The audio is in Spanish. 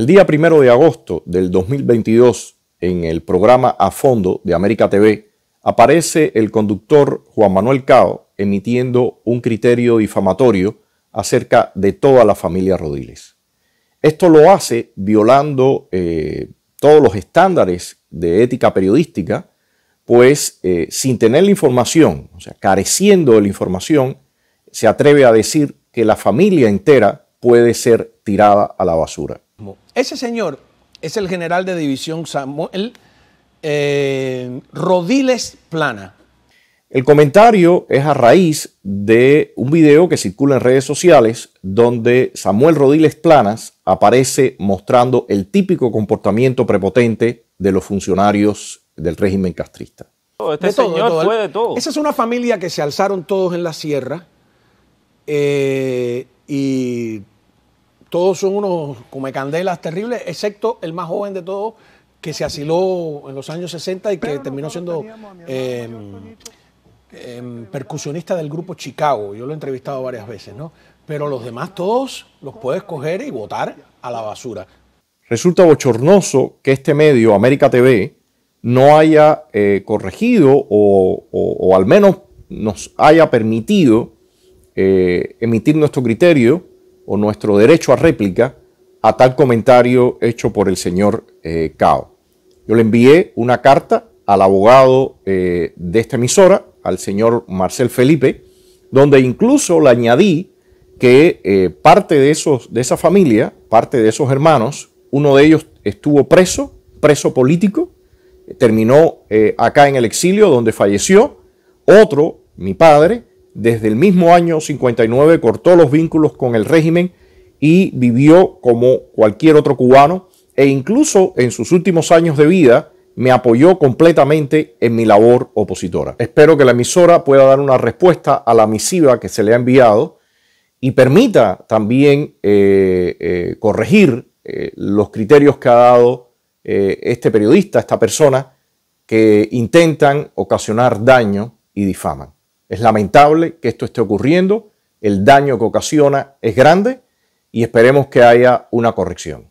El día primero de agosto del 2022, en el programa A Fondo de América TV, aparece el conductor Juan Manuel Cao emitiendo un criterio difamatorio acerca de toda la familia Rodiles. Esto lo hace violando eh, todos los estándares de ética periodística, pues eh, sin tener la información, o sea, careciendo de la información, se atreve a decir que la familia entera puede ser tirada a la basura. Ese señor es el general de división Samuel eh, Rodiles Plana. El comentario es a raíz de un video que circula en redes sociales donde Samuel Rodiles Planas aparece mostrando el típico comportamiento prepotente de los funcionarios del régimen castrista. Este señor fue de todo. Esa es una familia que se alzaron todos en la sierra. Eh, todos son unos comecandelas terribles, excepto el más joven de todos, que se asiló en los años 60 y que terminó siendo eh, em, percusionista del grupo Chicago. Yo lo he entrevistado varias veces, ¿no? Pero los demás todos los puedes coger y votar a la basura. Resulta bochornoso que este medio, América TV, no haya eh, corregido o, al menos nos haya permitido eh, emitir nuestro criterio o nuestro derecho a réplica a tal comentario hecho por el señor eh, Cao. Yo le envié una carta al abogado eh, de esta emisora, al señor Marcel Felipe, donde incluso le añadí que eh, parte de, esos, de esa familia, parte de esos hermanos, uno de ellos estuvo preso, preso político, terminó acá en el exilio donde falleció, otro, mi padre, desde el mismo año 59 cortó los vínculos con el régimen y vivió como cualquier otro cubano e incluso en sus últimos años de vida me apoyó completamente en mi labor opositora. Espero que la emisora pueda dar una respuesta a la misiva que se le ha enviado y permita también eh, eh, corregir eh, los criterios que ha dado este periodista, esta persona, que intentan ocasionar daño y difaman. Es lamentable que esto esté ocurriendo, el daño que ocasiona es grande y esperemos que haya una corrección.